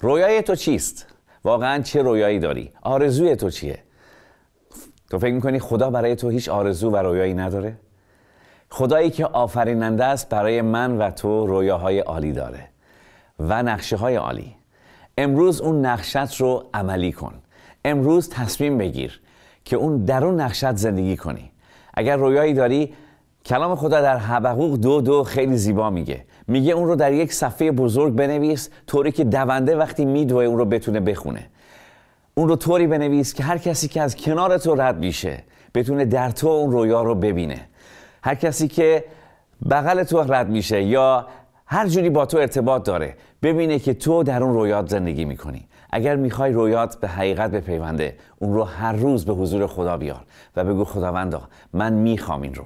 رویای تو چیست؟ واقعا چه رویایی داری؟ آرزوی تو چیه؟ تو فکر میکنی خدا برای تو هیچ آرزو و رویایی نداره؟ خدایی که آفریننده است برای من و تو رویاهای عالی داره و نقشه های عالی امروز اون نقشت رو عملی کن امروز تصمیم بگیر که اون درون نقشت زندگی کنی اگر رویایی داری کلام خدا در حبقوق دو دو خیلی زیبا میگه میگه اون رو در یک صفحه بزرگ بنویس طوری که دونده وقتی میدوه اون رو بتونه بخونه اون رو طوری بنویس که هر کسی که از کنار تو رد میشه بتونه در تو اون رویا رو ببینه هر کسی که بغل تو رد میشه یا هر جوری با تو ارتباط داره ببینه که تو در اون رویا زندگی میکنی اگر میخوای رویات به حقیقت بپیونده اون رو هر روز به حضور خدا بیار و بگو خداوندا من میخوام این رو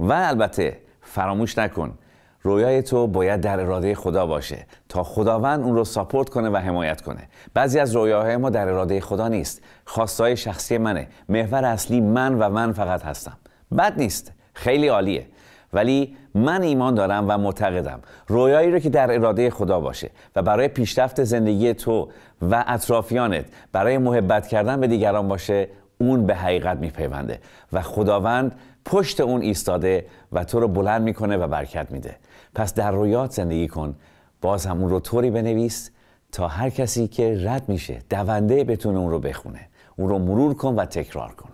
و البته فراموش نکن رویای تو باید در اراده خدا باشه تا خداوند اون رو ساپورت کنه و حمایت کنه بعضی از رویاهای ما در اراده خدا نیست خواستای شخصی منه محور اصلی من و من فقط هستم بد نیست خیلی عالیه ولی من ایمان دارم و معتقدم رویایی رو که در اراده خدا باشه و برای پیشرفت زندگی تو و اطرافیانت برای محبت کردن به دیگران باشه اون به حقیقت میپیونده و خداوند پشت اون ایستاده و تو رو بلند میکنه و برکت میده پس در رویات زندگی کن باز هم اون رو طوری بنویس تا هر کسی که رد میشه دونده بتونه اون رو بخونه اون رو مرور کن و تکرار کن